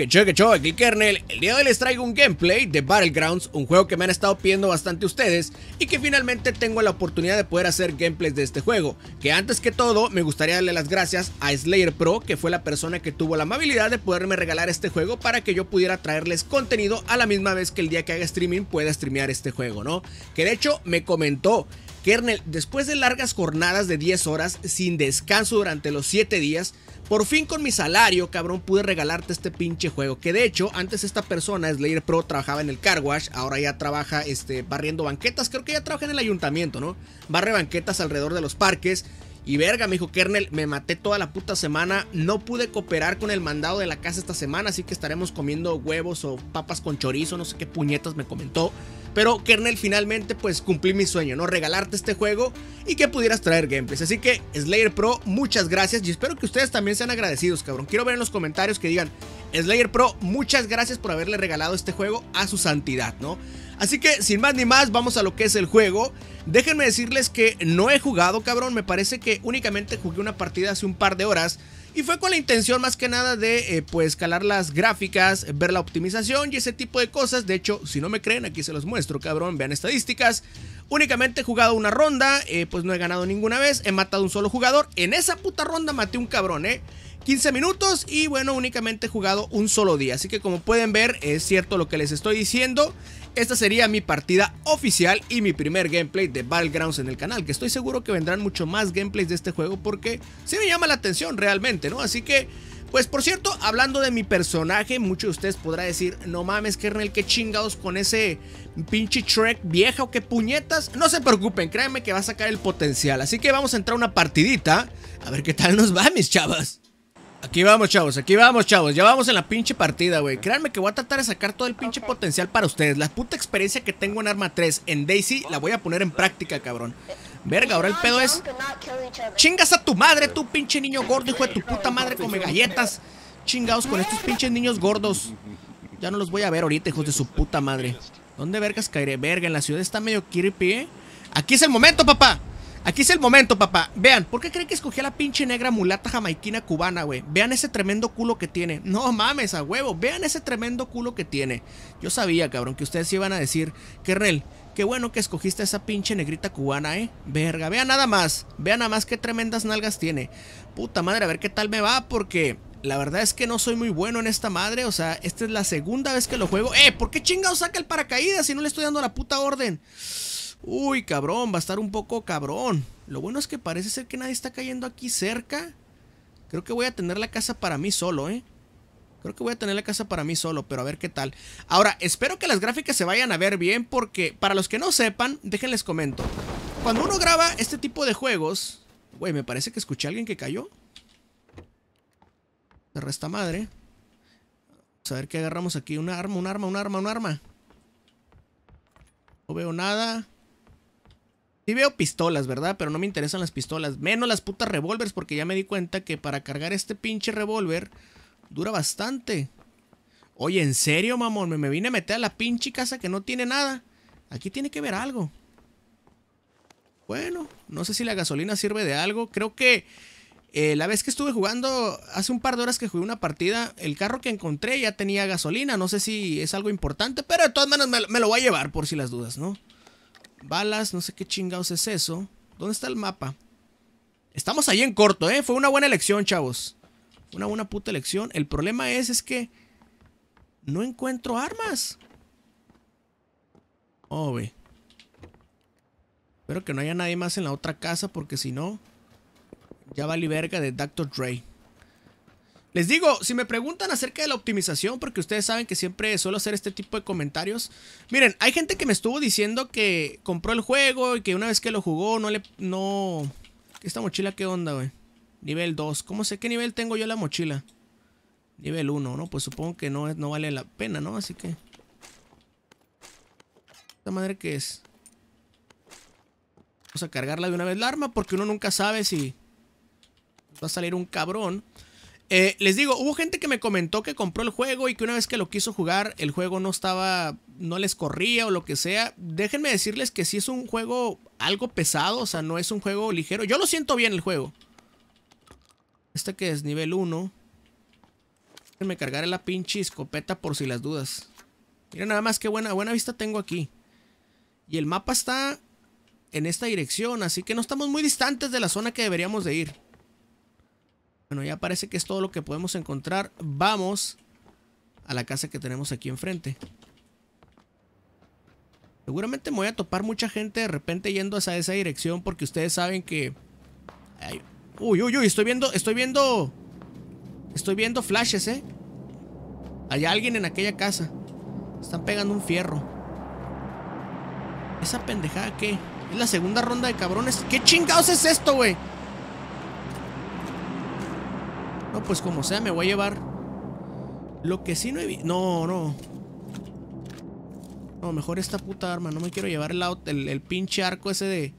Que que aquí Kernel. El día de hoy les traigo un gameplay de Battlegrounds, un juego que me han estado pidiendo bastante ustedes y que finalmente tengo la oportunidad de poder hacer gameplays de este juego. Que antes que todo, me gustaría darle las gracias a Slayer Pro, que fue la persona que tuvo la amabilidad de poderme regalar este juego para que yo pudiera traerles contenido a la misma vez que el día que haga streaming pueda streamear este juego, ¿no? Que de hecho me comentó Kernel, después de largas jornadas de 10 horas sin descanso durante los 7 días, por fin con mi salario, cabrón, pude regalarte este pinche juego. Que de hecho, antes esta persona, Slayer Pro, trabajaba en el car wash, ahora ya trabaja este, barriendo banquetas, creo que ya trabaja en el ayuntamiento, ¿no? Barre banquetas alrededor de los parques y verga, me dijo Kernel, me maté toda la puta semana, no pude cooperar con el mandado de la casa esta semana, así que estaremos comiendo huevos o papas con chorizo, no sé qué puñetas me comentó. Pero Kernel finalmente pues cumplí mi sueño, ¿no? Regalarte este juego y que pudieras traer gameplays. Así que Slayer Pro, muchas gracias y espero que ustedes también sean agradecidos, cabrón. Quiero ver en los comentarios que digan, Slayer Pro, muchas gracias por haberle regalado este juego a su santidad, ¿no? Así que sin más ni más, vamos a lo que es el juego. Déjenme decirles que no he jugado, cabrón. Me parece que únicamente jugué una partida hace un par de horas. Y fue con la intención más que nada de eh, pues calar las gráficas, ver la optimización y ese tipo de cosas. De hecho, si no me creen, aquí se los muestro, cabrón. Vean estadísticas. Únicamente he jugado una ronda, eh, pues no he ganado ninguna vez. He matado un solo jugador. En esa puta ronda maté un cabrón, eh. 15 minutos y bueno, únicamente he jugado un solo día. Así que como pueden ver, es cierto lo que les estoy diciendo. Esta sería mi partida oficial y mi primer gameplay de Battlegrounds en el canal, que estoy seguro que vendrán mucho más gameplays de este juego porque sí me llama la atención realmente, ¿no? Así que... Pues por cierto, hablando de mi personaje, muchos de ustedes podrá decir, no mames, Kernel, qué chingados con ese pinche Trek vieja o qué puñetas. No se preocupen, créanme que va a sacar el potencial. Así que vamos a entrar a una partidita, a ver qué tal nos va, mis chavas. Aquí vamos, chavos, aquí vamos, chavos. Ya vamos en la pinche partida, güey. Créanme que voy a tratar de sacar todo el pinche potencial para ustedes. La puta experiencia que tengo en Arma 3 en Daisy la voy a poner en práctica, cabrón. Verga, ahora el pedo es... Chingas a tu madre, tú pinche niño gordo, hijo de tu puta madre, come galletas. Chingados con estos pinches niños gordos. Ya no los voy a ver ahorita, hijos de su puta madre. ¿Dónde vergas caeré? Verga, en la ciudad está medio creepy, ¿eh? Aquí es el momento, papá. Aquí es el momento, papá. Vean, ¿por qué creen que escogí a la pinche negra mulata jamaiquina cubana, güey? Vean ese tremendo culo que tiene. No mames, a huevo. Vean ese tremendo culo que tiene. Yo sabía, cabrón, que ustedes iban a decir, Kernel, qué bueno que escogiste esa pinche negrita cubana, eh. Verga, vean nada más. Vean nada más qué tremendas nalgas tiene. Puta madre, a ver qué tal me va, porque la verdad es que no soy muy bueno en esta madre. O sea, esta es la segunda vez que lo juego. Eh, ¿por qué chingado saca el paracaídas si no le estoy dando la puta orden? Uy, cabrón, va a estar un poco cabrón. Lo bueno es que parece ser que nadie está cayendo aquí cerca. Creo que voy a tener la casa para mí solo, ¿eh? Creo que voy a tener la casa para mí solo, pero a ver qué tal. Ahora, espero que las gráficas se vayan a ver bien porque para los que no sepan, déjenles comento. Cuando uno graba este tipo de juegos... Güey, me parece que escuché a alguien que cayó. Se resta madre. Vamos a ver qué agarramos aquí. Un arma, un arma, un arma, un arma. No veo nada veo pistolas, ¿verdad? Pero no me interesan las pistolas. Menos las putas revólveres porque ya me di cuenta que para cargar este pinche revólver dura bastante. Oye, ¿en serio, mamón? Me, vine a meter a la pinche casa que no tiene nada. Aquí tiene que ver algo. Bueno, no sé si la gasolina sirve de algo. Creo que eh, la vez que estuve jugando, hace un par de horas que jugué una partida, el carro que encontré ya tenía gasolina. No sé si es algo importante, pero de todas maneras me lo voy a llevar por si las dudas, ¿no? Balas, no sé qué chingados es eso. ¿Dónde está el mapa? Estamos ahí en corto, ¿eh? Fue una buena elección, chavos. Una buena puta elección. El problema es, es que... No encuentro armas. Oh, güey Espero que no haya nadie más en la otra casa porque si no... Ya vale verga de Dr. Dre. Les digo, si me preguntan acerca de la optimización, porque ustedes saben que siempre suelo hacer este tipo de comentarios. Miren, hay gente que me estuvo diciendo que compró el juego y que una vez que lo jugó no le... No... ¿Esta mochila qué onda, güey? Nivel 2. ¿Cómo sé qué nivel tengo yo la mochila? Nivel 1, ¿no? Pues supongo que no, no vale la pena, ¿no? Así que... ¿Esta madre que es? Vamos a cargarla de una vez la arma porque uno nunca sabe si... Va a salir un cabrón... Eh, les digo, hubo gente que me comentó que compró el juego y que una vez que lo quiso jugar, el juego no estaba, no les corría o lo que sea. Déjenme decirles que si es un juego algo pesado, o sea, no es un juego ligero. Yo lo siento bien el juego. Este que es nivel 1. me cargar la pinche escopeta por si las dudas. Mira nada más qué buena, buena vista tengo aquí. Y el mapa está en esta dirección, así que no estamos muy distantes de la zona que deberíamos de ir. Bueno, ya parece que es todo lo que podemos encontrar. Vamos a la casa que tenemos aquí enfrente. Seguramente me voy a topar mucha gente de repente yendo hacia esa dirección porque ustedes saben que... uy, uy, uy, estoy viendo, estoy viendo... Estoy viendo flashes, ¿eh? Hay alguien en aquella casa. Están pegando un fierro. ¿Esa pendejada qué? ¿Es la segunda ronda de cabrones? ¿Qué chingados es esto, güey? No, pues como sea, me voy a llevar. Lo que sí no he No, no. No, mejor esta puta arma. No me quiero llevar el, el, el pinche arco ese de...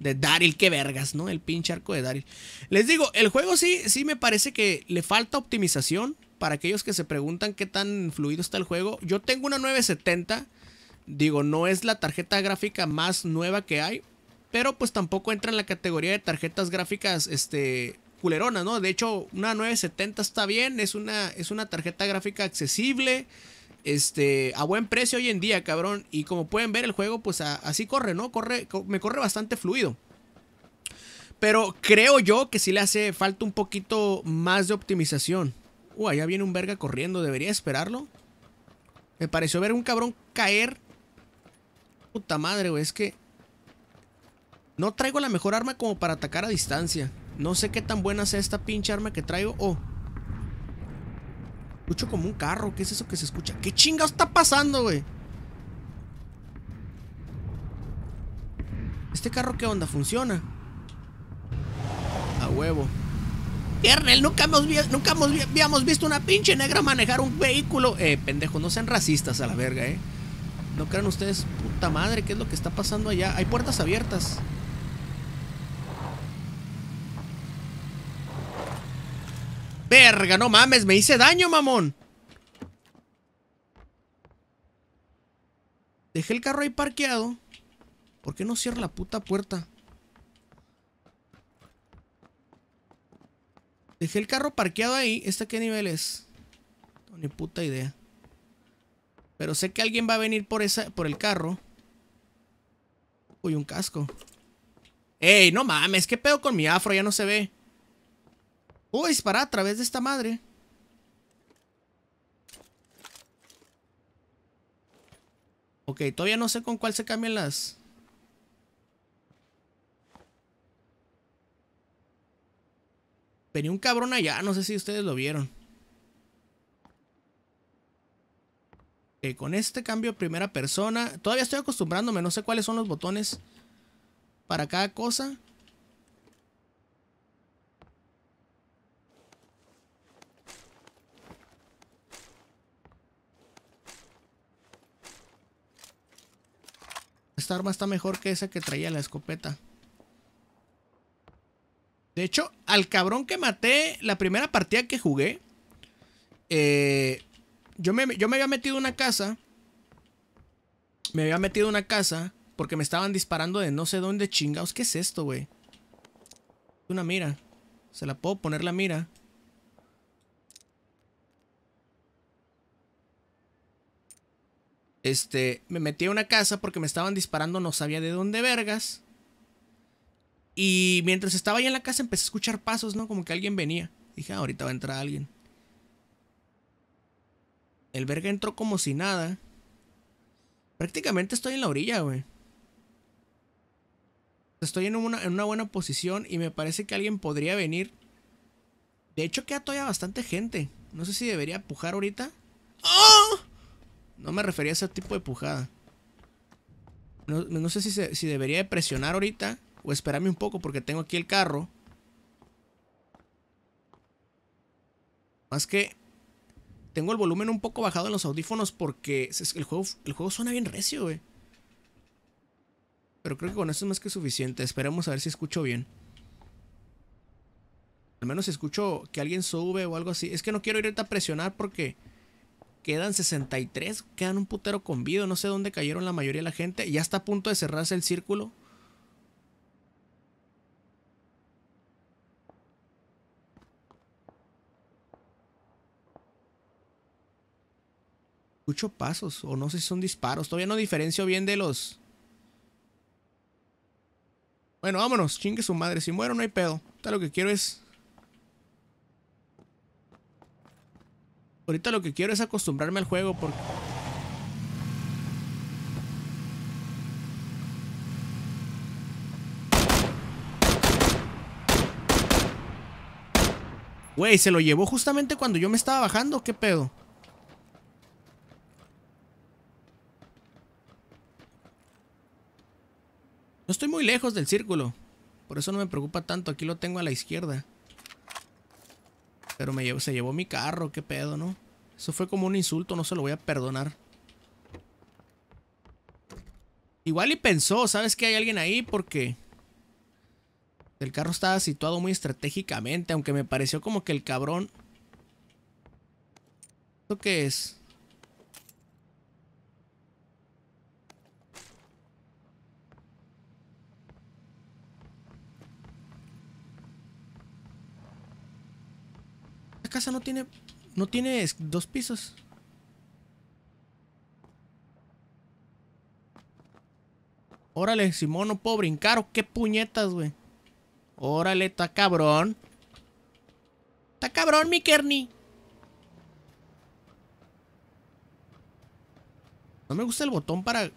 De Daryl, qué vergas, ¿no? El pinche arco de Daryl. Les digo, el juego sí, sí me parece que le falta optimización. Para aquellos que se preguntan qué tan fluido está el juego. Yo tengo una 970. Digo, no es la tarjeta gráfica más nueva que hay. Pero pues tampoco entra en la categoría de tarjetas gráficas este, culeronas, ¿no? De hecho, una 970 está bien, es una, es una tarjeta gráfica accesible, este, a buen precio hoy en día, cabrón. Y como pueden ver, el juego, pues así corre, ¿no? Corre, me corre bastante fluido. Pero creo yo que sí le hace falta un poquito más de optimización. Uh, allá viene un verga corriendo, debería esperarlo. Me pareció ver un cabrón caer. Puta madre, güey, es que... No traigo la mejor arma como para atacar a distancia. No sé qué tan buena sea esta pinche arma que traigo. Oh. Escucho como un carro. ¿Qué es eso que se escucha? ¿Qué chingados está pasando, güey? ¿Este carro qué onda? ¿Funciona? A huevo. Kernel, nunca hemos, nunca habíamos visto una pinche negra manejar un vehículo. Eh, pendejo, no sean racistas a la verga, eh. No crean ustedes, puta madre, ¿qué es lo que está pasando allá? Hay puertas abiertas. Verga, no mames, me hice daño, mamón. Dejé el carro ahí parqueado. ¿Por qué no cierra la puta puerta? Dejé el carro parqueado ahí. ¿Esta qué nivel es? No, ni puta idea. Pero sé que alguien va a venir por, esa, por el carro. Uy, un casco. ¡Ey, no mames! ¿Qué pedo con mi afro? Ya no se ve. Uy, disparar a través de esta madre. Ok, todavía no sé con cuál se cambian las... Vení un cabrón allá, no sé si ustedes lo vieron. Ok, con este cambio primera persona. Todavía estoy acostumbrándome, no sé cuáles son los botones para cada cosa. arma está mejor que esa que traía la escopeta. De hecho, al cabrón que maté la primera partida que jugué, eh, yo, me, yo me había metido una casa. Me había metido una casa porque me estaban disparando de no sé dónde chingados. ¿Qué es esto, güey? Una mira. Se la puedo poner la mira. Este, me metí a una casa porque me estaban disparando, no sabía de dónde vergas. Y mientras estaba ahí en la casa empecé a escuchar pasos, ¿no? Como que alguien venía. Dije, ah, ahorita va a entrar alguien. El verga entró como si nada. Prácticamente estoy en la orilla, güey. Estoy en una, en una buena posición y me parece que alguien podría venir. De hecho, queda todavía bastante gente. No sé si debería pujar ahorita. ¡Oh! No me refería a ese tipo de pujada. No, sé si, debería de presionar ahorita o esperarme un poco porque tengo aquí el carro. Más que tengo el volumen un poco bajado en los audífonos porque el juego, el juego suena bien recio, güey. Pero creo que con esto es más que suficiente. Esperemos a ver si escucho bien. Al menos escucho que alguien sube o algo así. Es que no quiero ir ahorita a presionar porque quedan 63, quedan un putero con vida, no sé dónde cayeron la mayoría de la gente, ya está a punto de cerrarse el círculo. Escucho pasos, o no sé si son disparos, todavía no diferencio bien de los... Bueno, vámonos, chingue su madre, si muero no hay pedo, lo que quiero es Ahorita lo que quiero es acostumbrarme al juego porque... Güey, se lo llevó justamente cuando yo me estaba bajando. ¿Qué pedo? No estoy muy lejos del círculo. Por eso no me preocupa tanto. Aquí lo tengo a la izquierda. Pero me se llevó mi carro, qué pedo, ¿no? Eso fue como un insulto, no se lo voy a perdonar. Igual y pensó, ¿sabes que hay alguien ahí? Porque el carro estaba situado muy estratégicamente, aunque me pareció como que el cabrón... ¿Esto qué es? casa no tiene. No tiene dos pisos. Órale, Simón, no puedo brincar o qué puñetas, güey. Órale, está cabrón. Está cabrón, mi Kerny. No me gusta el botón para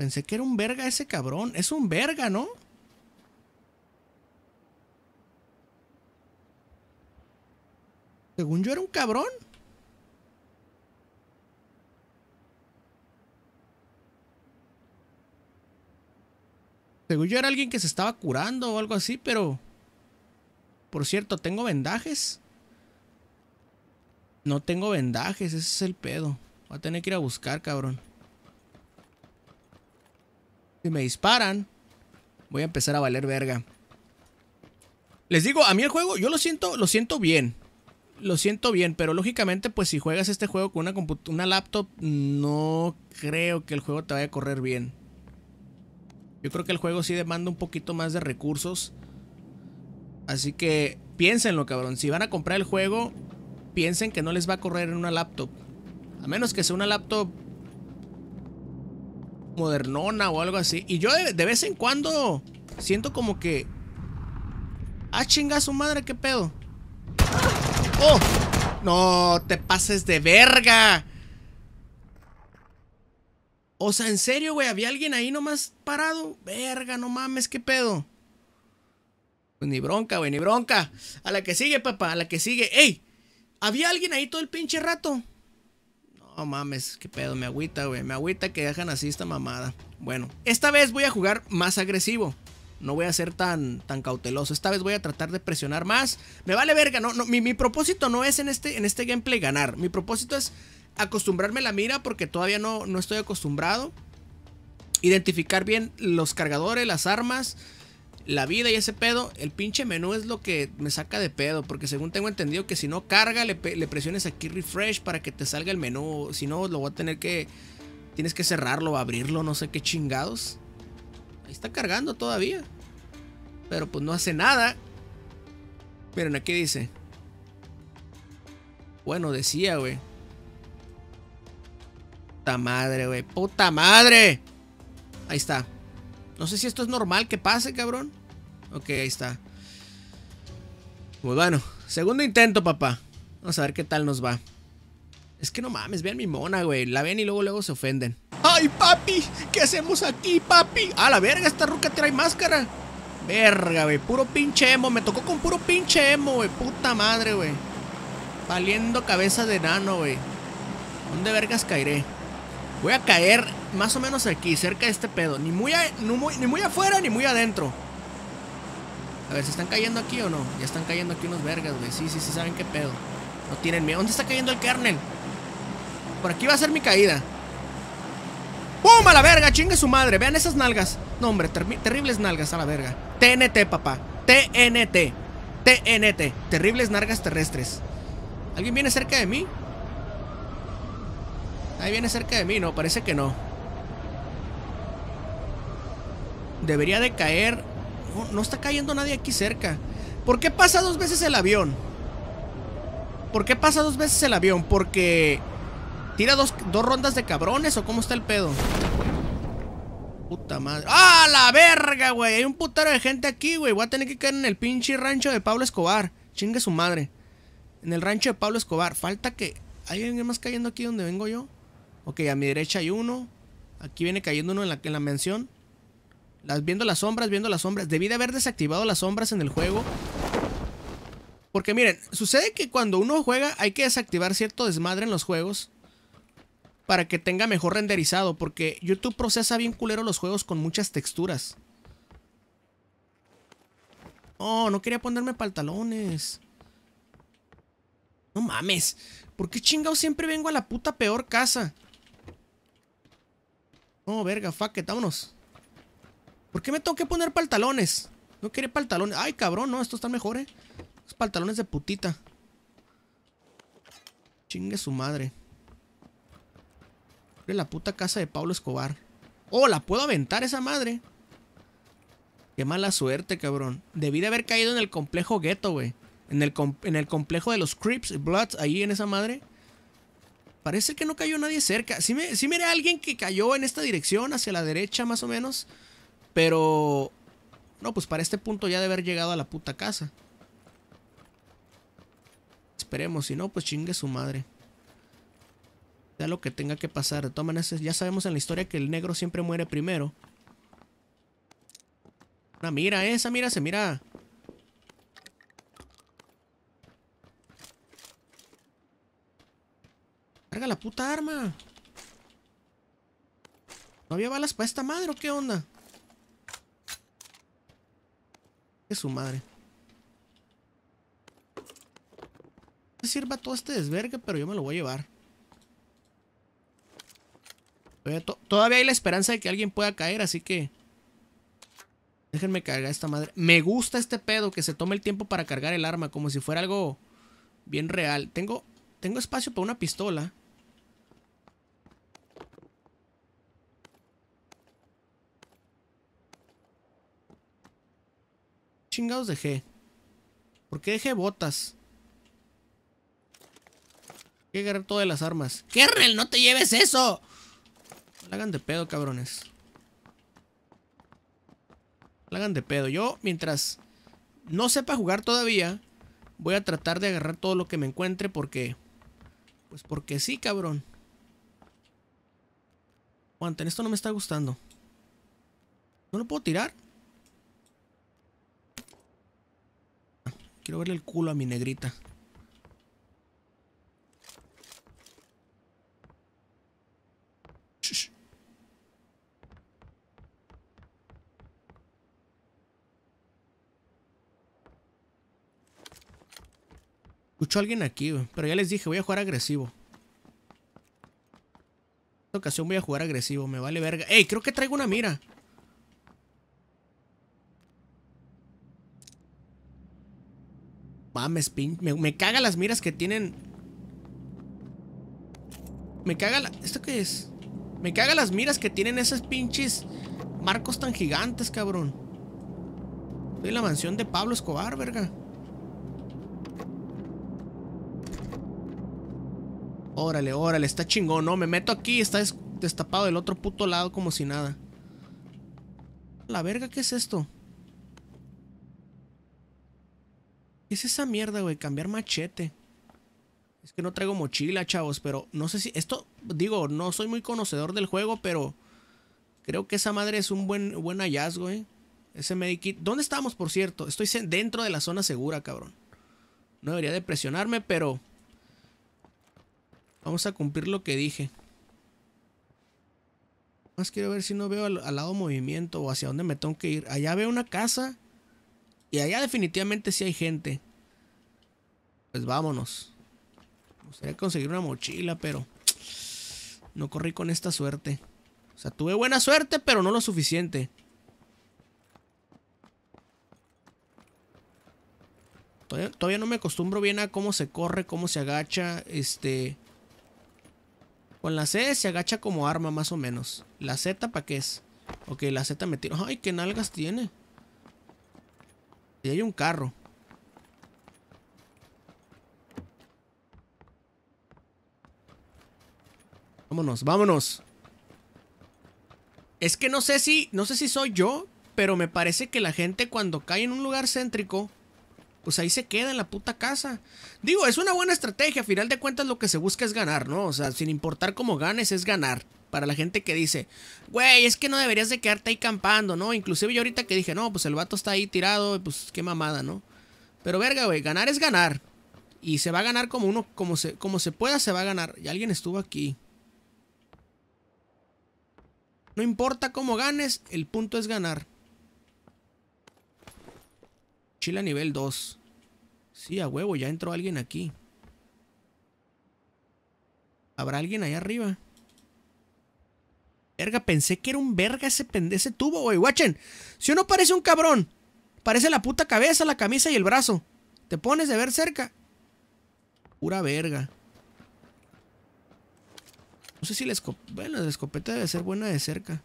Pensé que era un verga ese cabrón. Es un verga, ¿no? Según yo era un cabrón. Según yo era alguien que se estaba curando o algo así, pero... Por cierto, ¿tengo vendajes? No tengo vendajes, ese es el pedo. Voy a tener que ir a buscar, cabrón. Si me disparan, voy a empezar a valer verga. Les digo, a mí el juego, yo lo siento, lo siento bien. Lo siento bien, pero lógicamente, pues si juegas este juego con una, una laptop, no creo que el juego te vaya a correr bien. Yo creo que el juego sí demanda un poquito más de recursos. Así que piénsenlo, cabrón. Si van a comprar el juego, piensen que no les va a correr en una laptop. A menos que sea una laptop modernona o algo así. Y yo de, vez en cuando siento como que... Ah, chinga su madre, qué pedo. ¡Oh! No, te pases de verga. O sea, en serio, güey, había alguien ahí nomás parado. Verga, no mames, qué pedo. Pues ni bronca, güey, ni bronca. A la que sigue, papá, a la que sigue. ¡Ey! Había alguien ahí todo el pinche rato. No mames, qué pedo, me agüita, güey. Me agüita que dejan así esta mamada. Bueno, esta vez voy a jugar más agresivo. No voy a ser tan, tan cauteloso. Esta vez voy a tratar de presionar más. Me vale verga. No, no mi, propósito no es en este, en este gameplay ganar. Mi propósito es acostumbrarme a la mira porque todavía no, no estoy acostumbrado. Identificar bien los cargadores, las armas la vida y ese pedo, el pinche menú es lo que me saca de pedo. Porque según tengo entendido que si no carga, le, presiones aquí refresh para que te salga el menú. Si no, lo voy a tener que. Tienes que cerrarlo, abrirlo, no sé qué chingados. Ahí está cargando todavía. Pero pues no hace nada. Miren, aquí dice. Bueno, decía, güey. Puta madre, güey. Puta madre. Ahí está. No sé si esto es normal que pase, cabrón. Ok, ahí está. Pues bueno, segundo intento, papá. Vamos a ver qué tal nos va. Es que no mames, vean mi mona, güey. La ven y luego luego se ofenden. ¡Ay, papi! ¿Qué hacemos aquí, papi? ¡A la verga! Esta ruca trae máscara. Verga, güey. Puro pinche emo. Me tocó con puro pinche emo, güey. Puta madre, güey. Valiendo cabeza de nano, güey. ¿Dónde vergas caeré? Voy a caer más o menos aquí, cerca de este pedo. ni muy, ni muy afuera ni muy adentro. A ver, ¿se están cayendo aquí o no? Ya están cayendo aquí unos vergas, güey. Sí, sí, sí, saben qué pedo. No tienen miedo. ¿Dónde está cayendo el kernel? Por aquí va a ser mi caída. ¡Pum! A la verga, chingue su madre. Vean esas nalgas. No, hombre, terribles nalgas a la verga. TNT, papá. TNT. TNT. Terribles nalgas terrestres. ¿Alguien viene cerca de mí? Ahí viene cerca de mí, no, parece que no. Debería de caer no está cayendo nadie aquí cerca. ¿Por qué pasa dos veces el avión? ¿Por qué pasa dos veces el avión? Porque... ¿Tira dos, dos rondas de cabrones o cómo está el pedo? Puta madre. ¡Ah, la verga, güey! Hay un putero de gente aquí, güey. Voy a tener que caer en el pinche rancho de Pablo Escobar. Chingue su madre. En el rancho de Pablo Escobar. Falta que... ¿Hay alguien más cayendo aquí donde vengo yo? Ok, a mi derecha hay uno. Aquí viene cayendo uno en la, en la mención. Las, viendo las sombras, viendo las sombras. Debí de haber desactivado las sombras en el juego. Porque miren, sucede que cuando uno juega hay que desactivar cierto desmadre en los juegos. Para que tenga mejor renderizado. Porque YouTube procesa bien culero los juegos con muchas texturas. Oh, no quería ponerme pantalones. No mames. ¿Por qué chingado siempre vengo a la puta peor casa? oh, verga, fuck it, vámonos. ¿Por qué me tengo que poner pantalones? No quiere pantalones. Ay, cabrón, no, estos están mejores. ¿eh? Los pantalones de putita. Chingue su madre. De la puta casa de Pablo Escobar. Oh, la puedo aventar esa madre. Qué mala suerte, cabrón. Debí de haber caído en el complejo gueto, güey. En el, en el complejo de los Crips y Bloods, ahí en esa madre. Parece que no cayó nadie cerca. Si me, sí miré alguien que cayó en esta dirección, hacia la derecha más o menos. Pero, no, pues para este punto ya de haber llegado a la puta casa. Esperemos, si no, pues chingue su madre. Sea lo que tenga que pasar. ya sabemos en la historia que el negro siempre muere primero. Una mira, eh, esa mira, se mira. Carga la puta arma. ¿No había balas para esta madre o qué onda? Es su madre. No sirva todo este desvergue, pero yo me lo voy a llevar. Todavía, hay la esperanza de que alguien pueda caer, así que... Déjenme cargar esta madre. Me gusta este pedo que se tome el tiempo para cargar el arma, como si fuera algo bien real. Tengo, tengo espacio para una pistola. Chingados dejé. ¿Por qué dejé botas? Hay que agarrar todas las armas. ¡Kerrel, no te lleves eso! No la hagan de pedo, cabrones. No hagan de pedo. Yo, mientras no sepa jugar todavía, voy a tratar de agarrar todo lo que me encuentre porque... Pues porque sí, cabrón. Aguanten, esto no me está gustando. ¿No lo puedo tirar? Quiero verle el culo a mi negrita. Escucho a alguien aquí, pero ya les dije, voy a jugar agresivo. En esta ocasión voy a jugar agresivo, me vale verga. ¡Ey! Creo que traigo una mira. Me, caga las miras que tienen. Me caga ¿Esto qué es? Me caga las miras que tienen Esos pinches marcos tan gigantes, cabrón. Estoy en la mansión de Pablo Escobar, verga. Órale, órale, está chingón, ¿no? Me meto aquí, está destapado del otro puto lado como si nada. La verga, ¿qué es esto? ¿Qué es esa mierda, güey? Cambiar machete. Es que no traigo mochila, chavos, pero no sé si... Esto, digo, no soy muy conocedor del juego, pero... Creo que esa madre es un buen, buen hallazgo, eh. Ese medikit. ¿Dónde estamos, por cierto? Estoy dentro de la zona segura, cabrón. No debería de presionarme, pero... Vamos a cumplir lo que dije. Más quiero ver si no veo al, al lado movimiento o hacia dónde me tengo que ir. Allá veo una casa... Y allá definitivamente sí hay gente. Pues vámonos. Me gustaría conseguir una mochila, pero... No corrí con esta suerte. O sea, tuve buena suerte, pero no lo suficiente. Todavía, no me acostumbro bien a cómo se corre, cómo se agacha. Este... Con la C se agacha como arma, más o menos. ¿La Z para qué es? Ok, la Z me tira. ¡Ay, qué nalgas tiene! Y hay un carro. Vámonos, vámonos. Es que no sé si, no sé si soy yo, pero me parece que la gente cuando cae en un lugar céntrico, pues ahí se queda en la puta casa. Digo, es una buena estrategia, a final de cuentas lo que se busca es ganar, ¿no? O sea, sin importar cómo ganes, es ganar para la gente que dice, güey, es que no deberías de quedarte ahí campando, ¿no? Inclusive yo ahorita que dije, no, pues el vato está ahí tirado, pues qué mamada, ¿no? Pero verga, güey, ganar es ganar. Y se va a ganar como uno, como se, como se pueda, se va a ganar. Y alguien estuvo aquí. No importa cómo ganes, el punto es ganar. Chila nivel 2. Sí, a huevo, ya entró alguien aquí. ¿Habrá alguien ahí arriba? Verga, pensé que era un verga ese, tubo, güey. Guachen, si uno parece un cabrón, parece la puta cabeza, la camisa y el brazo. Te pones de ver cerca. Pura verga. No sé si la escopeta... Bueno, la escopeta debe ser buena de cerca.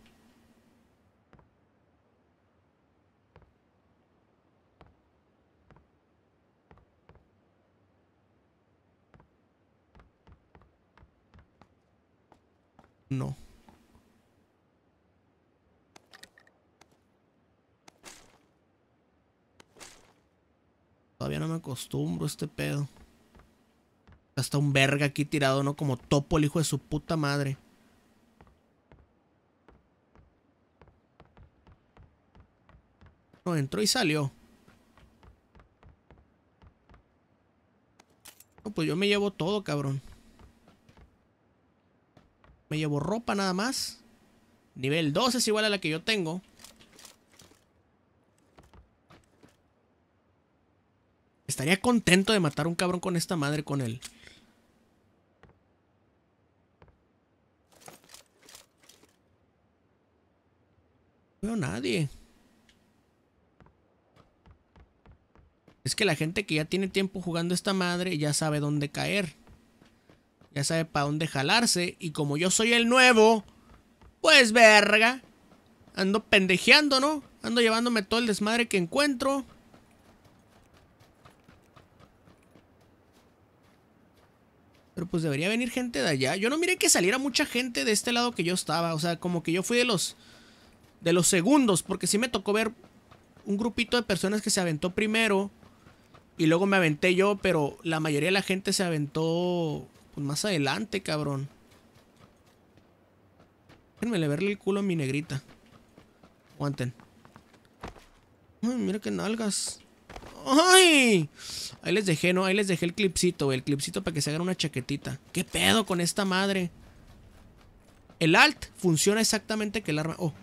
No. Ya no me acostumbro a este pedo. Hasta un verga aquí tirado, ¿no? Como topo el hijo de su puta madre. No, entró y salió. No, pues yo me llevo todo, cabrón. Me llevo ropa nada más. Nivel 2 es igual a la que yo tengo. Estaría contento de matar un cabrón con esta madre con él. No veo nadie. Es que la gente que ya tiene tiempo jugando esta madre ya sabe dónde caer. Ya sabe para dónde jalarse. Y como yo soy el nuevo, pues verga. Ando pendejeando, ¿no? Ando llevándome todo el desmadre que encuentro. Pero pues debería venir gente de allá. Yo no miré que saliera mucha gente de este lado que yo estaba. O sea, como que yo fui de los... De los segundos. Porque sí me tocó ver un grupito de personas que se aventó primero. Y luego me aventé yo. Pero la mayoría de la gente se aventó pues, más adelante, cabrón. Déjenme le verle el culo a mi negrita. Aguanten. mira que nalgas. ¡Ay! Ahí les dejé, ¿no? Ahí les dejé el clipcito, El clipcito para que se hagan una chaquetita. ¿Qué pedo con esta madre? El alt funciona exactamente que el arma... Oh,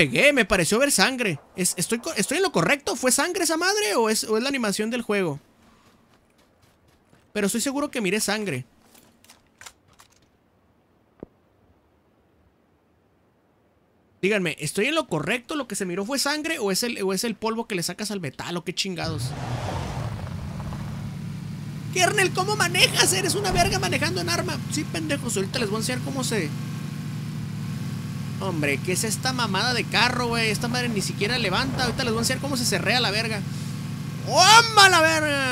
pegué, me pareció ver sangre. estoy, ¿Estoy en lo correcto? ¿Fue sangre esa madre o es, es la animación del juego? Pero estoy seguro que miré sangre. Díganme, ¿estoy en lo correcto? ¿Lo que se miró fue sangre o es el, o es el polvo que le sacas al metal o qué chingados? Kernel, ¿cómo manejas? Eres una verga manejando en arma. Sí, pendejos, ahorita les voy a enseñar cómo se, Hombre, ¿qué es esta mamada de carro, güey? Esta madre ni siquiera levanta. Ahorita les voy a enseñar cómo se cerrea la verga. ¡Oh, la verga!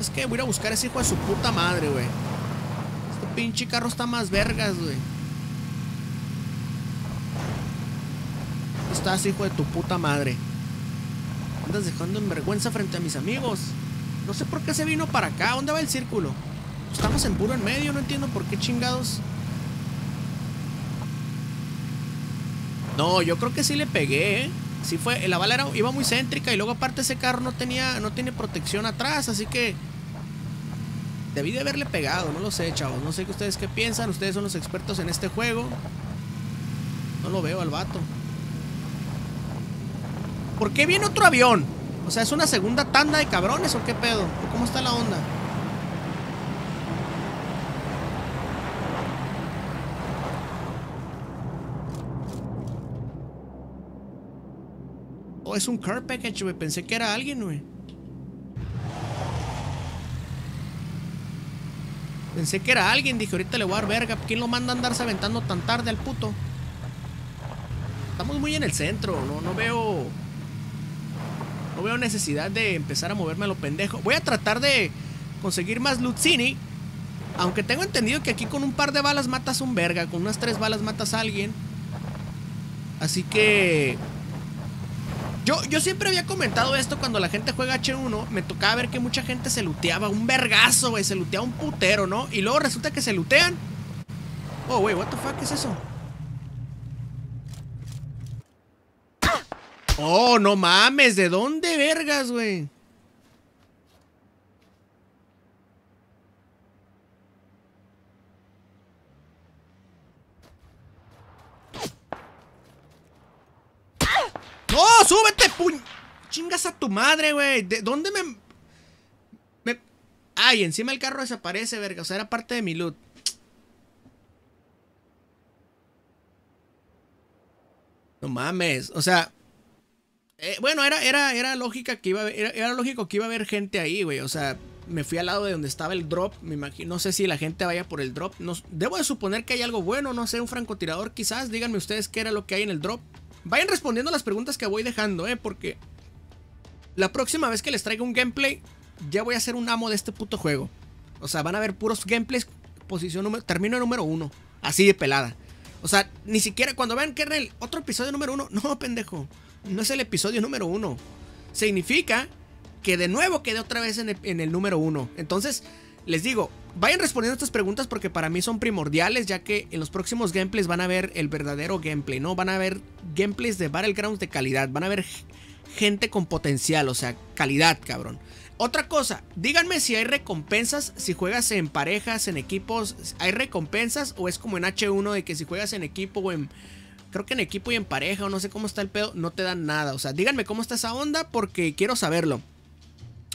Es que voy a buscar a ese hijo de su puta madre, güey. Este pinche carro está más vergas, güey. Estás, hijo de tu puta madre. Andas dejando en vergüenza frente a mis amigos. No sé por qué se vino para acá. ¿Dónde va el círculo? Estamos en puro en medio. No entiendo por qué chingados. No, yo creo que sí le pegué, ¿eh? Sí fue, la bala iba muy céntrica y luego aparte ese carro no tenía, no tiene protección atrás, así que debí de haberle pegado, no lo sé, chavos. No sé qué ustedes qué piensan, ustedes son los expertos en este juego. No lo veo al vato. ¿Por qué viene otro avión? O sea, ¿es una segunda tanda de cabrones o qué pedo? ¿Cómo está la onda? es un car package, Pensé que era alguien, güey. Pensé que era alguien, dije, ahorita le voy a dar verga. ¿Quién lo manda a andarse aventando tan tarde al puto? Estamos muy en el centro, no, no veo. No veo necesidad de empezar a moverme a lo pendejo. Voy a tratar de conseguir más luzini, Aunque tengo entendido que aquí con un par de balas matas un verga. Con unas tres balas matas a alguien. Así que yo, yo siempre había comentado esto cuando la gente juega H1. Me tocaba ver que mucha gente se luteaba un vergazo, güey. Se luteaba un putero, ¿no? Y luego resulta que se lutean. Oh, güey, what the fuck es eso? Oh, no mames, ¿de dónde vergas, güey? ¡Oh, súbete, Chingas a tu madre, güey. ¿De dónde me... Ay, encima el carro desaparece, verga. O sea, era parte de mi loot. No mames. O sea... Eh, bueno, era, era, era lógica que iba a era, lógico que iba a haber gente ahí, güey. O sea, me fui al lado de donde estaba el drop. no sé si la gente vaya por el drop. debo de suponer que hay algo bueno, no sé, un francotirador quizás. Díganme ustedes qué era lo que hay en el drop. Vayan respondiendo las preguntas que voy dejando, ¿eh? Porque la próxima vez que les traiga un gameplay, ya voy a ser un amo de este puto juego. O sea, van a ver puros gameplays, posición número, termino número uno. Así de pelada. O sea, ni siquiera cuando vean que el otro episodio número uno, no, pendejo. No es el episodio número uno. Significa que de nuevo quedé otra vez en el número uno. Entonces, les digo, vayan respondiendo estas preguntas porque para mí son primordiales, ya que en los próximos gameplays van a ver el verdadero gameplay, ¿no? Van a ver gameplays de Battlegrounds de calidad, van a ver gente con potencial, o sea, calidad, cabrón. Otra cosa, díganme si hay recompensas si juegas en parejas, en equipos, ¿hay recompensas o es como en H1 de que si juegas en equipo o en creo que en equipo y en pareja, o no sé cómo está el pedo, no te dan nada. O sea, díganme cómo está esa onda porque quiero saberlo.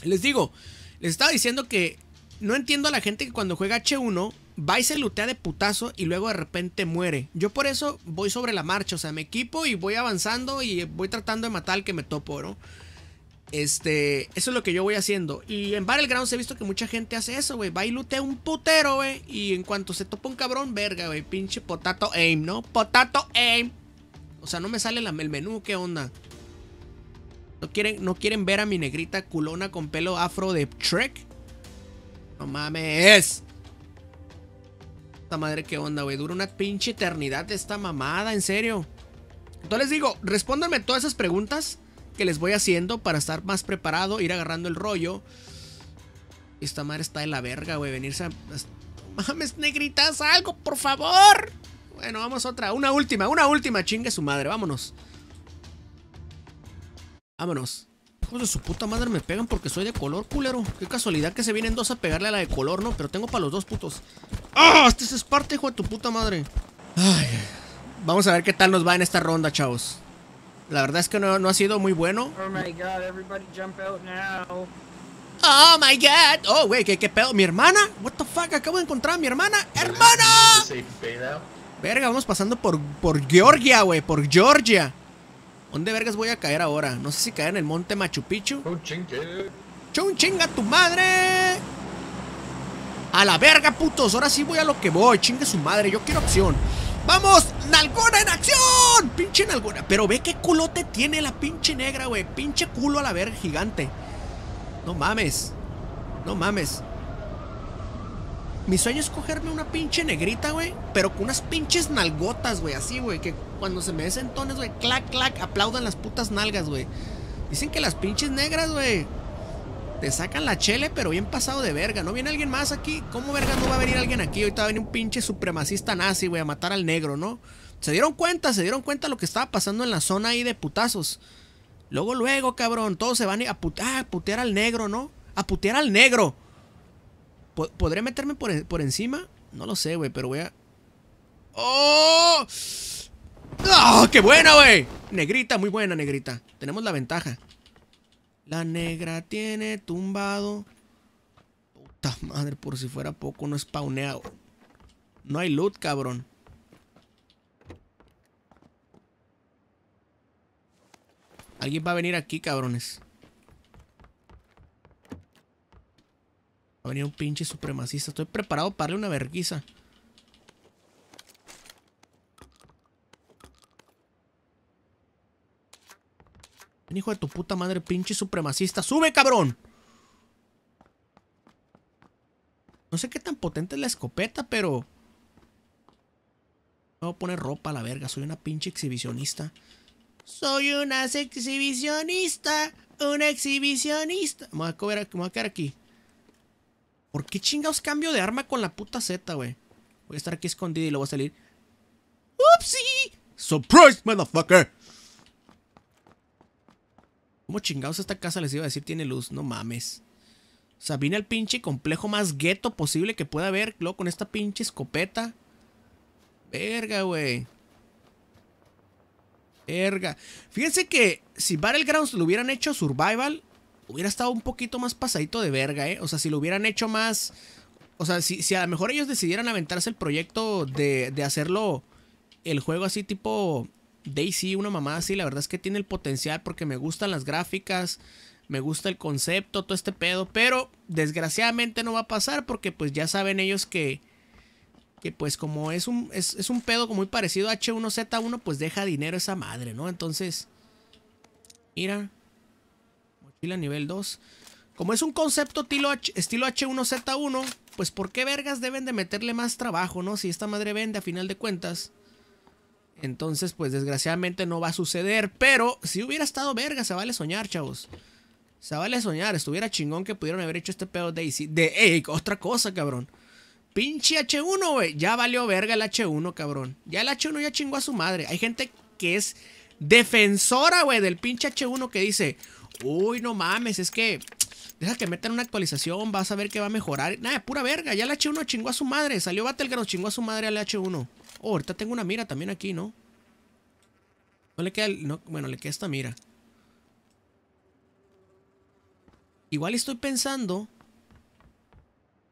Les digo, les estaba diciendo que no entiendo a la gente que cuando juega H1 va y se lutea de putazo y luego de repente muere. Yo por eso voy sobre la marcha, o sea, me equipo y voy avanzando y voy tratando de matar al que me topo, ¿no? Este, eso es lo que yo voy haciendo. Y en Battlegrounds he visto que mucha gente hace eso, güey. Va y lutea un putero, güey. Y en cuanto se topa un cabrón, verga, güey. Pinche potato aim, ¿no? Potato aim. O sea, no me sale la, el menú, ¿qué onda? No quieren, no quieren ver a mi negrita culona con pelo afro de Trek. No mames. Esta madre, ¿qué onda, güey? Dura una pinche eternidad esta mamada, en serio. Entonces les digo, respóndanme todas esas preguntas que les voy haciendo para estar más preparado, ir agarrando el rollo. Esta madre está de la verga, güey. Venirse a. Mames, negritas, algo, por favor. Bueno, vamos otra. Una última, una última. Chingue su madre, vámonos. Vámonos. Hijos de su puta madre me pegan porque soy de color, culero. Qué casualidad que se vienen dos a pegarle a la de color, ¿no? Pero tengo para los dos putos. ¡Ah! este es parte, hijo de tu puta madre. Vamos a ver qué tal nos va en esta ronda, chavos. La verdad es que no, ha sido muy bueno. Oh my god, everybody jump out now. Oh my god. Oh, wey, ¿qué, pedo? ¿Mi hermana? What the fuck? Acabo de encontrar a mi hermana. ¡Hermana! Verga, vamos pasando por, por Georgia, wey, Por Georgia. ¿Dónde vergas voy a caer ahora? No sé si caer en el monte Machu Picchu. ¡Chung chinga tu madre! A la verga, putos. Ahora sí voy a lo que voy. Chingue su madre. Yo quiero acción. ¡Vamos! ¡Nalgona en acción! ¡Pinche nalgona! Pero ve qué culote tiene la pinche negra, güey. Pinche culo a la verga gigante. No mames. No mames. Mi sueño es cogerme una pinche negrita, güey, pero con unas pinches nalgotas, güey, así, güey, que cuando se me desentones, güey, clac, clac, aplaudan las putas nalgas, güey. Dicen que las pinches negras, güey, te sacan la chele, pero bien pasado de verga. ¿No viene alguien más aquí? ¿Cómo verga no va a venir alguien aquí? Ahorita va a venir un pinche supremacista nazi, güey, a matar al negro, ¿no? Se dieron cuenta, se dieron cuenta lo que estaba pasando en la zona ahí de putazos. Luego, luego, cabrón, todos se van a, a putear al negro, ¿no? A putear al negro. ¿Podré meterme por, encima? No lo sé, güey, pero voy a... ¡Oh! ah qué buena, güey! Negrita, muy buena, negrita. Tenemos la ventaja. La negra tiene tumbado. Puta madre, por si fuera poco, no pauneado No hay loot, cabrón. Alguien va a venir aquí, cabrones. Va a venir un pinche supremacista. Estoy preparado para darle una verguiza. Ven, hijo de tu puta madre, pinche supremacista. ¡Sube, cabrón! No sé qué tan potente es la escopeta, pero... Me voy a poner ropa a la verga. Soy una pinche exhibicionista. Soy una exhibicionista. Una exhibicionista. Me a me voy a quedar aquí. ¿Por qué chingados cambio de arma con la puta Z, güey? Voy a estar aquí escondido y luego voy a salir. ¡Upsi! ¡Surprise, motherfucker! ¿Cómo chingados esta casa les iba a decir tiene luz? No mames. O sea, vine al pinche complejo más gueto posible que pueda haber, luego con esta pinche escopeta. Verga, güey. Verga. Fíjense que si Battlegrounds lo hubieran hecho Survival, hubiera estado un poquito más pasadito de verga, ¿eh? O sea, si lo hubieran hecho más. O sea, si, a lo mejor ellos decidieran aventarse el proyecto de, de hacerlo el juego así tipo Daisy, una mamá así, la verdad es que tiene el potencial porque me gustan las gráficas, me gusta el concepto, todo este pedo, pero desgraciadamente no va a pasar porque pues ya saben ellos que, que pues como es un, es, es un pedo muy parecido a H1Z1, pues deja dinero esa madre, ¿no? Entonces, mira, a nivel 2. Como es un concepto estilo, H1Z1, pues ¿por qué vergas deben de meterle más trabajo, no? Si esta madre vende a final de cuentas. Entonces, pues desgraciadamente no va a suceder. Pero si hubiera estado verga, se vale soñar, chavos. Se vale soñar. Estuviera chingón que pudieron haber hecho este pedo Daisy. De, ey, otra cosa, cabrón. Pinche H1, güey. Ya valió verga el H1, cabrón. Ya el H1 ya chingó a su madre. Hay gente que es defensora, güey, del pinche H1 que dice... Uy, no mames, es que. Deja que metan una actualización, vas a ver que va a mejorar. Nada, pura verga, ya la H1 chingó a su madre. Salió Battle chingó a su madre al H1. Oh, ahorita tengo una mira también aquí, ¿no? No le queda. no, bueno, le queda esta mira. Igual estoy pensando.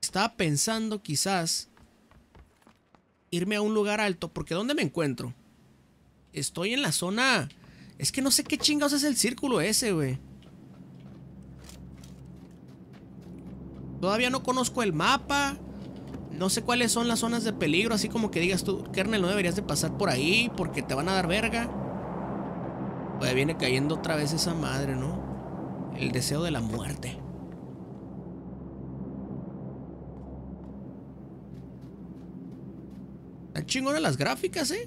Estaba pensando quizás. Irme a un lugar alto. Porque ¿dónde me encuentro? Estoy en la zona. Es que no sé qué chingados es el círculo ese, güey. Todavía no conozco el mapa. No sé cuáles son las zonas de peligro, así como que digas tú, kernel, no deberías de pasar por ahí porque te van a dar verga. Pues viene cayendo otra vez esa madre, ¿no? El deseo de la muerte. Están chingonas las gráficas, ¿eh?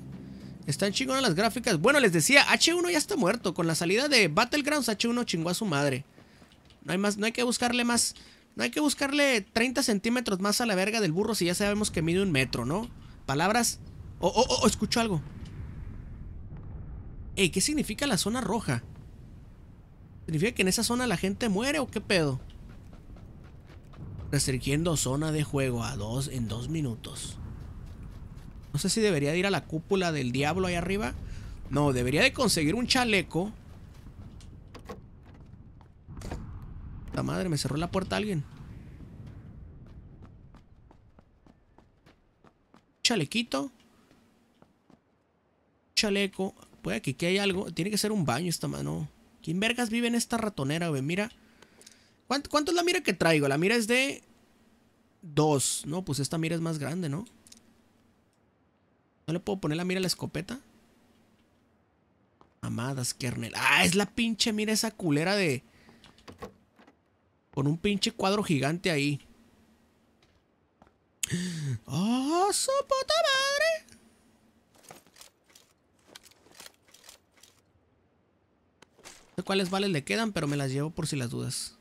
Están chingonas las gráficas. Bueno, les decía, H1 ya está muerto. Con la salida de Battlegrounds, H1 chingó a su madre. No hay más, no hay que buscarle más, no hay que buscarle 30 centímetros más a la verga del burro si ya sabemos que mide un metro, ¿no? Palabras... Oh, oh, oh, escucho algo. Ey, ¿qué significa la zona roja? ¿Significa que en esa zona la gente muere o qué pedo? Restringiendo zona de juego a dos en dos minutos. No sé si debería de ir a la cúpula del diablo ahí arriba. No, debería de conseguir un chaleco madre, me cerró la puerta alguien. Chalequito. Chaleco. Puede que aquí hay algo. Tiene que ser un baño esta mano. ¿Quién vergas vive en esta ratonera, güey? Mira. ¿Cuánto, ¿Cuánto, es la mira que traigo? La mira es de... Dos. No, pues esta mira es más grande, ¿no? ¿No le puedo poner la mira a la escopeta? Amadas, kernel. Ah, es la pinche mira esa culera de... Con un pinche cuadro gigante ahí. ¡Oh, su puta madre! No sé cuáles vales le quedan, pero me las llevo por si las dudas.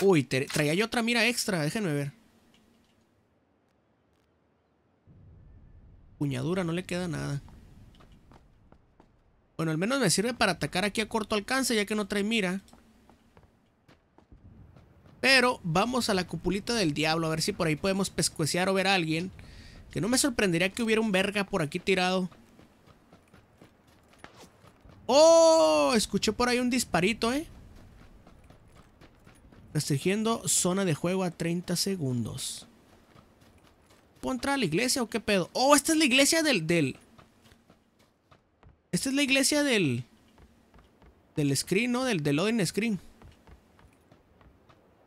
Uy, traía yo otra mira extra, déjenme ver. Puñadura, no le queda nada. Bueno, al menos me sirve para atacar aquí a corto alcance, ya que no trae mira. Pero vamos a la cupulita del diablo, a ver si por ahí podemos pescuecear o ver a alguien. Que no me sorprendería que hubiera un verga por aquí tirado. ¡Oh! Escuché por ahí un disparito, ¿eh? Restringiendo zona de juego a 30 segundos. ¿Puedo entrar a la iglesia o qué pedo? ¡Oh! Esta es la iglesia del... del... Esta es la iglesia del... Del screen, ¿no? Del, del loading screen.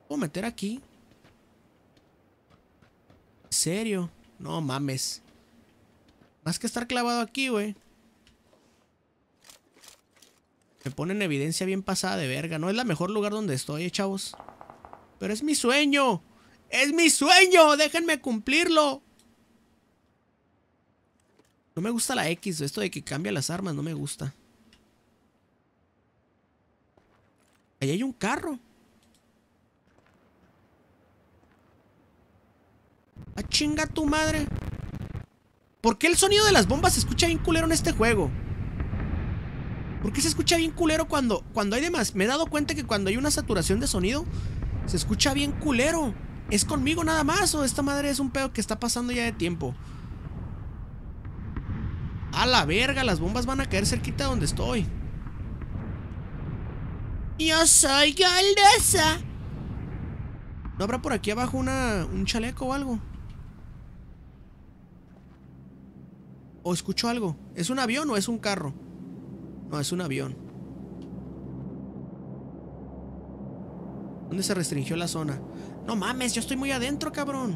¿Puedo meter aquí? ¿En serio? No mames. Más que estar clavado aquí, güey. Me en evidencia bien pasada de verga. No es la mejor lugar donde estoy, eh, chavos. Pero es mi sueño. ¡Es mi sueño! ¡Déjenme cumplirlo! No me gusta la X. Esto de que cambia las armas no me gusta. Ahí hay un carro. ¡A chinga tu madre! ¿Por qué el sonido de las bombas se escucha bien culero en este juego? ¿Por qué se escucha bien culero cuando, cuando hay demás? Me he dado cuenta que cuando hay una saturación de sonido, se escucha bien culero. ¿Es conmigo nada más o esta madre es un pedo que está pasando ya de tiempo? A la verga, las bombas van a caer cerquita donde estoy. Yo soy Galdesa. ¿No habrá por aquí abajo una, un chaleco o algo? O escucho algo. ¿Es un avión o es un carro? No, es un avión. ¿Dónde se restringió la zona? No mames, yo estoy muy adentro, cabrón.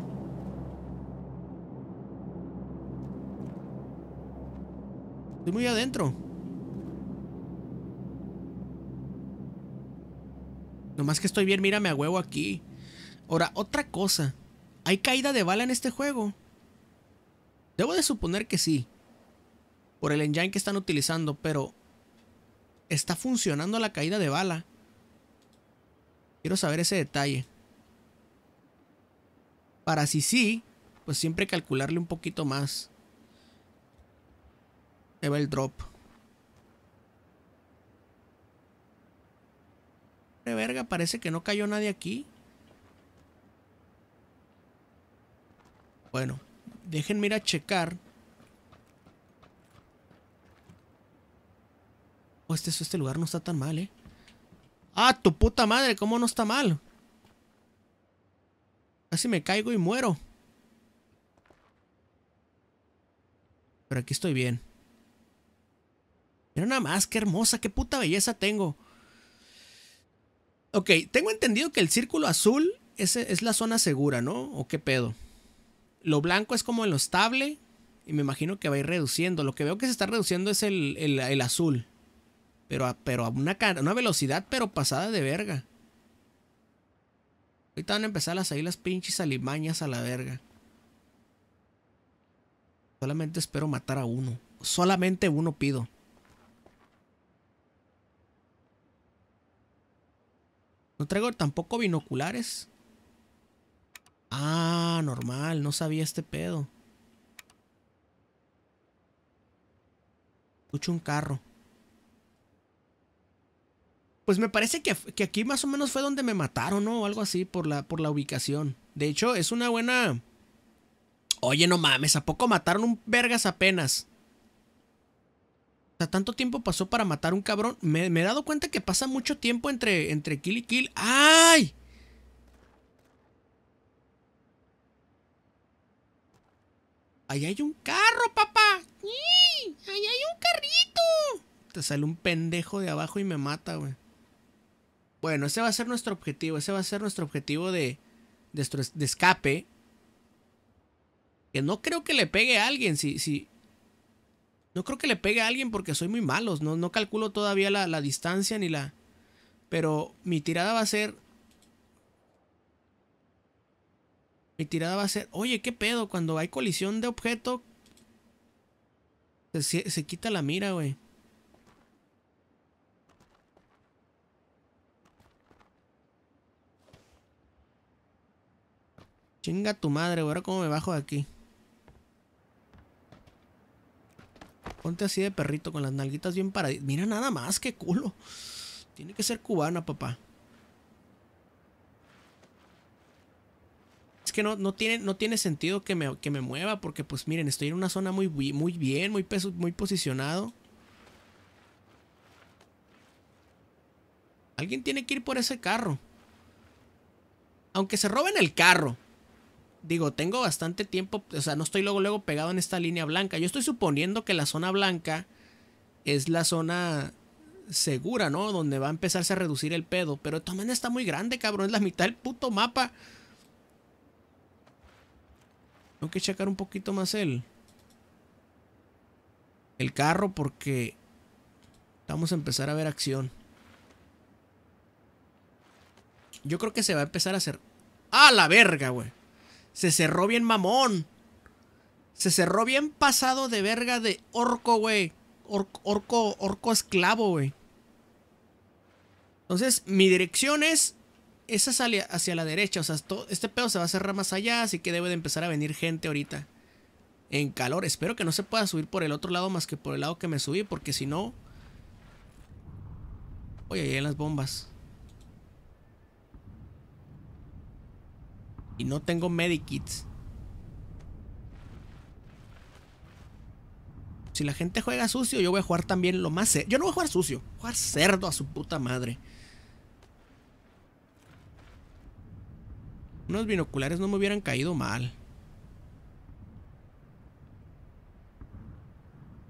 Estoy muy adentro. Nomás que estoy bien, mírame a huevo aquí. Ahora, otra cosa. ¿Hay caída de bala en este juego? Debo de suponer que sí por el engine que están utilizando, pero está funcionando la caída de bala. Quiero saber ese detalle. Para si sí, pues siempre calcularle un poquito más. Se el drop. De verga, parece que no cayó nadie aquí. Bueno, déjenme ir a checar Oh, este, este, lugar no está tan mal, ¿eh? ¡Ah, tu puta madre! ¿Cómo no está mal? Casi me caigo y muero. Pero aquí estoy bien. Mira nada más, qué hermosa, qué puta belleza tengo. Ok, tengo entendido que el círculo azul es, la zona segura, ¿no? ¿O qué pedo? Lo blanco es como en lo estable. Y me imagino que va a ir reduciendo. Lo que veo que se está reduciendo es el, el azul. Pero a, pero a una, una velocidad, pero pasada de verga. Ahorita van a empezar a salir las pinches alimañas a la verga. Solamente espero matar a uno. Solamente uno pido. No traigo tampoco binoculares. Ah, normal, no sabía este pedo. Escucho un carro pues me parece que, aquí más o menos fue donde me mataron, ¿no? O algo así por la, por la ubicación. De hecho, es una buena... Oye, no mames, ¿a poco mataron un vergas apenas? O sea, tanto tiempo pasó para matar un cabrón. Me, he dado cuenta que pasa mucho tiempo entre, entre kill y kill. ¡Ay! Ahí hay un carro, papá. ¡Ahí hay un carrito! Te sale un pendejo de abajo y me mata, güey. Bueno, ese va a ser nuestro objetivo. Ese va a ser nuestro objetivo de, de, escape. Que no creo que le pegue a alguien. Si, si, no creo que le pegue a alguien porque soy muy malo No, no calculo todavía la, distancia ni la... Pero mi tirada va a ser... Mi tirada va a ser... Oye, ¿qué pedo? Cuando hay colisión de objeto... Se, se quita la mira, güey. Venga tu madre, Ahora cómo me bajo de aquí. Ponte así de perrito con las nalguitas bien para... Mira nada más, qué culo. Tiene que ser cubana, papá. Es que no, no, tiene, no tiene sentido que me, que me mueva porque pues miren, estoy en una zona muy, muy bien, muy, peso, muy posicionado. Alguien tiene que ir por ese carro. Aunque se roben el carro digo, tengo bastante tiempo, o sea, no estoy luego, luego pegado en esta línea blanca. Yo estoy suponiendo que la zona blanca es la zona segura, ¿no? Donde va a empezarse a reducir el pedo. Pero también está muy grande, cabrón. Es la mitad del puto mapa. Tengo que checar un poquito más el... El carro porque... Vamos a empezar a ver acción. Yo creo que se va a empezar a hacer... ¡A la verga, güey! Se cerró bien mamón. Se cerró bien pasado de verga de orco, güey. Orco, orco, esclavo, güey. Entonces, mi dirección es esa sale hacia la derecha. O sea, este pedo se va a cerrar más allá, así que debe de empezar a venir gente ahorita. En calor. Espero que no se pueda subir por el otro lado más que por el lado que me subí, porque si no... Oye, ahí en las bombas. Y no tengo medikits. Si la gente juega sucio, yo voy a jugar también lo más... Yo no voy a jugar sucio. jugar cerdo a su puta madre. Unos binoculares no me hubieran caído mal.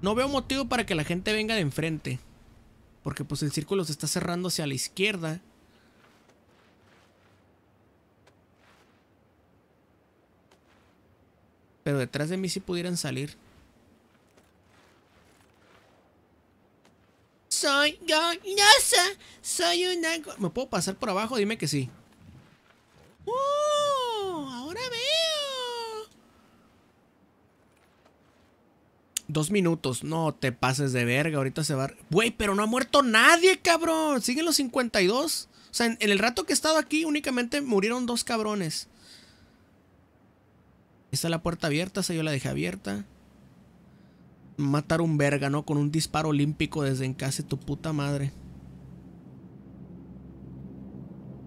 No veo motivo para que la gente venga de enfrente. Porque pues el círculo se está cerrando hacia la izquierda. Pero detrás de mí sí pudieran salir. Soy yo, Soy una... Go ¿Me puedo pasar por abajo? Dime que sí. Uh Ahora veo. Dos minutos. No te pases de verga. Ahorita se va... Güey, pero no ha muerto nadie, cabrón. Siguen los 52. O sea, en el rato que he estado aquí únicamente murieron dos cabrones. Está la puerta abierta, esa yo la dejé abierta. Matar un verga, ¿no? Con un disparo olímpico desde en casa tu puta madre.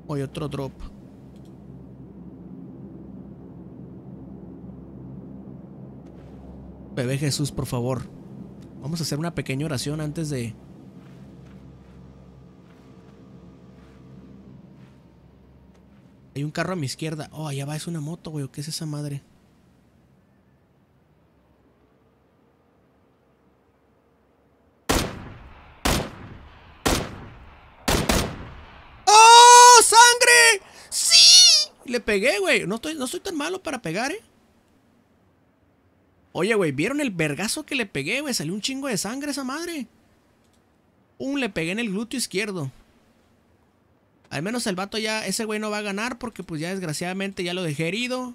Hoy otro drop. Bebé Jesús, por favor. Vamos a hacer una pequeña oración antes de... Hay un carro a mi izquierda. Oh, allá va, es una moto, güey. ¿Qué es esa madre? pegué, güey. No estoy, no tan malo para pegar, eh. Oye, güey, ¿vieron el vergazo que le pegué, güey? Salió un chingo de sangre esa madre. Un le pegué en el glúteo izquierdo. Al menos el vato ya, ese güey no va a ganar porque pues ya desgraciadamente ya lo dejé herido.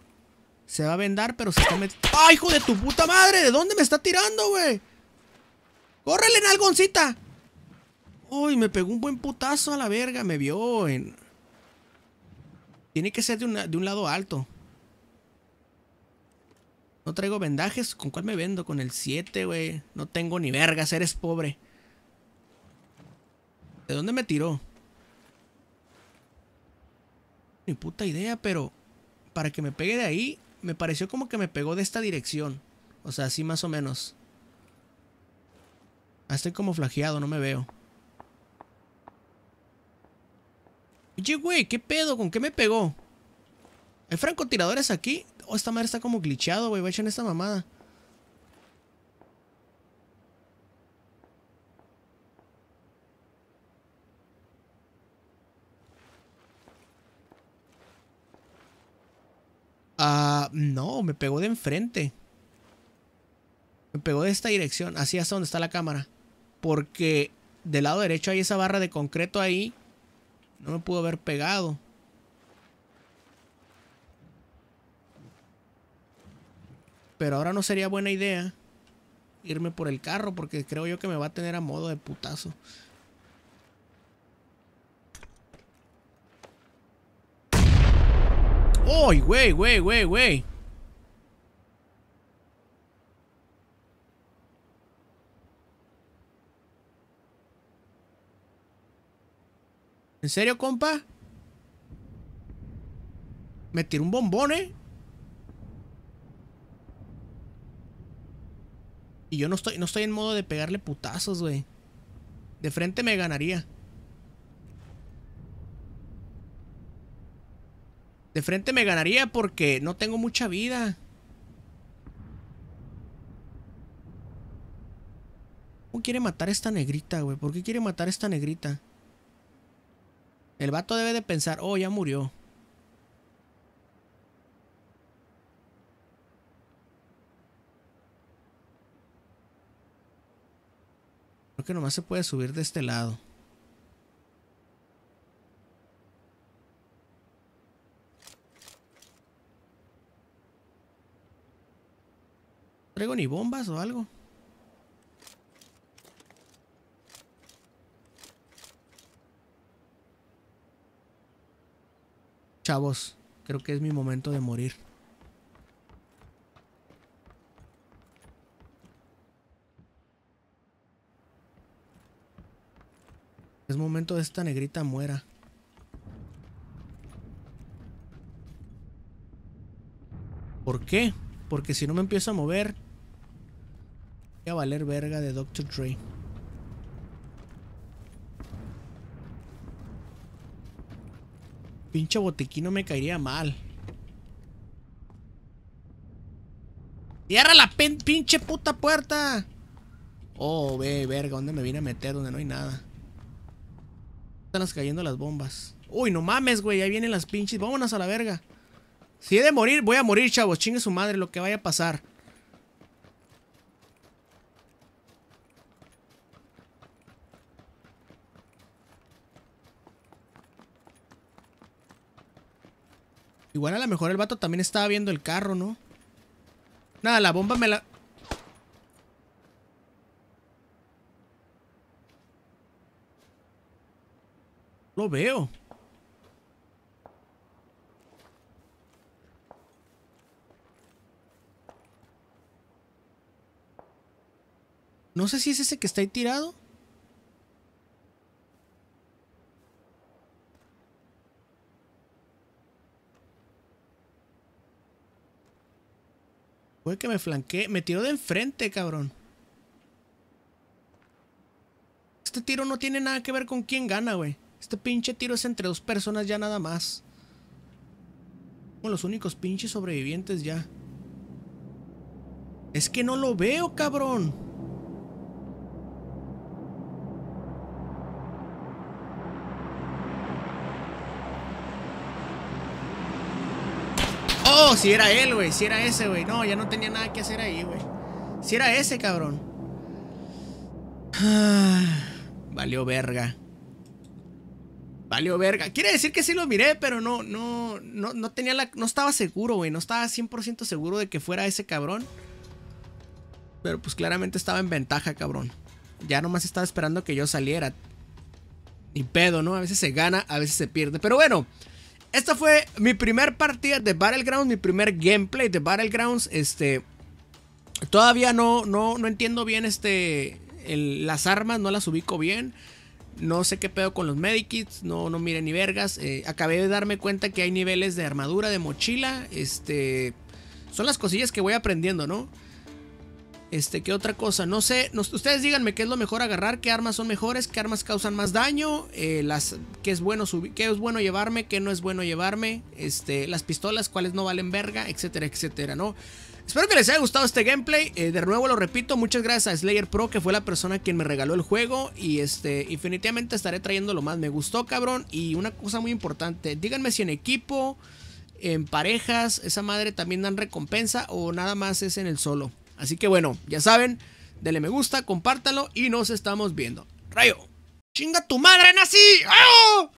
Se va a vendar, pero se come hijo de tu puta madre! ¿De dónde me está tirando, güey? ¡Córrele, nalgoncita! Uy, me pegó un buen putazo a la verga, me vio en... Tiene que ser de, un lado alto. No traigo vendajes. ¿Con cuál me vendo? Con el 7, güey. No tengo ni vergas. Eres pobre. ¿De dónde me tiró? Ni puta idea, pero... Para que me pegue de ahí, me pareció como que me pegó de esta dirección. O sea, así más o menos. Ah, estoy como flageado, no me veo. Oye, güey, ¿qué pedo? ¿Con qué me pegó? ¿Hay francotiradores aquí? Oh, esta madre está como glitchado, güey. en esta mamada. Ah, no, me pegó de enfrente. Me pegó de esta dirección, así hasta donde está la cámara. Porque del lado derecho hay esa barra de concreto ahí no me pudo haber pegado. Pero ahora no sería buena idea irme por el carro porque creo yo que me va a tener a modo de putazo. ¡Uy, güey, güey, güey, güey! ¿En serio, compa? Me tiró un bombón, ¿eh? Y yo no estoy, no estoy en modo de pegarle putazos, güey. De frente me ganaría. De frente me ganaría porque no tengo mucha vida. ¿Cómo quiere matar a esta negrita, güey? ¿Por qué quiere matar a esta negrita? El vato debe de pensar, oh, ya murió. Creo que nomás se puede subir de este lado. traigo ni bombas o algo. Chavos, creo que es mi momento de morir. Es momento de esta negrita muera. ¿Por qué? Porque si no me empiezo a mover, voy a valer verga de Dr. Trey. Pinche botiquín no me caería mal. ¡Cierra la pinche puta puerta! Oh, ve, verga, ¿dónde me vine a meter? Donde no hay nada. Están cayendo las bombas. Uy, no mames, güey, ahí vienen las pinches. Vámonos a la verga. Si he de morir, voy a morir, chavos. Chingue su madre lo que vaya a pasar. Igual a lo mejor el vato también estaba viendo el carro, ¿no? Nada, la bomba me la... Lo veo. No sé si es ese que está ahí tirado. Fue que me flanqué. Me tiró de enfrente, cabrón. Este tiro no tiene nada que ver con quién gana, güey. Este pinche tiro es entre dos personas ya nada más. Somos los únicos pinches sobrevivientes ya. Es que no lo veo, cabrón. Oh, si era él, güey. Si era ese, güey. No, ya no tenía nada que hacer ahí, güey. Si era ese, cabrón. valió verga. Valió verga. Quiere decir que sí lo miré, pero no, no, no, tenía la. No estaba seguro, güey. No estaba 100% seguro de que fuera ese cabrón. Pero pues claramente estaba en ventaja, cabrón. Ya nomás estaba esperando que yo saliera. Ni pedo, ¿no? A veces se gana, a veces se pierde. Pero bueno esta fue mi primer partida de Battlegrounds, mi primer gameplay de Battlegrounds. Este, todavía no, no, no entiendo bien este, las armas, no las ubico bien. No sé qué pedo con los medikits, no, no mire ni vergas. Eh, acabé de darme cuenta que hay niveles de armadura, de mochila. Este, son las cosillas que voy aprendiendo, ¿no? Este, ¿qué otra cosa? No sé, ustedes díganme qué es lo mejor agarrar, qué armas son mejores, qué armas causan más daño, eh, las, qué es bueno qué es bueno llevarme, qué no es bueno llevarme, este, las pistolas, cuáles no valen verga, etcétera, etcétera, ¿no? Espero que les haya gustado este gameplay. Eh, de nuevo lo repito, muchas gracias a Slayer Pro, que fue la persona quien me regaló el juego. Y este, definitivamente estaré trayendo lo más. Me gustó, cabrón. Y una cosa muy importante, díganme si en equipo, en parejas, esa madre también dan recompensa o nada más es en el solo. Así que bueno, ya saben, denle me gusta, compártalo y nos estamos viendo. Rayo. Chinga tu madre, Nací, rayo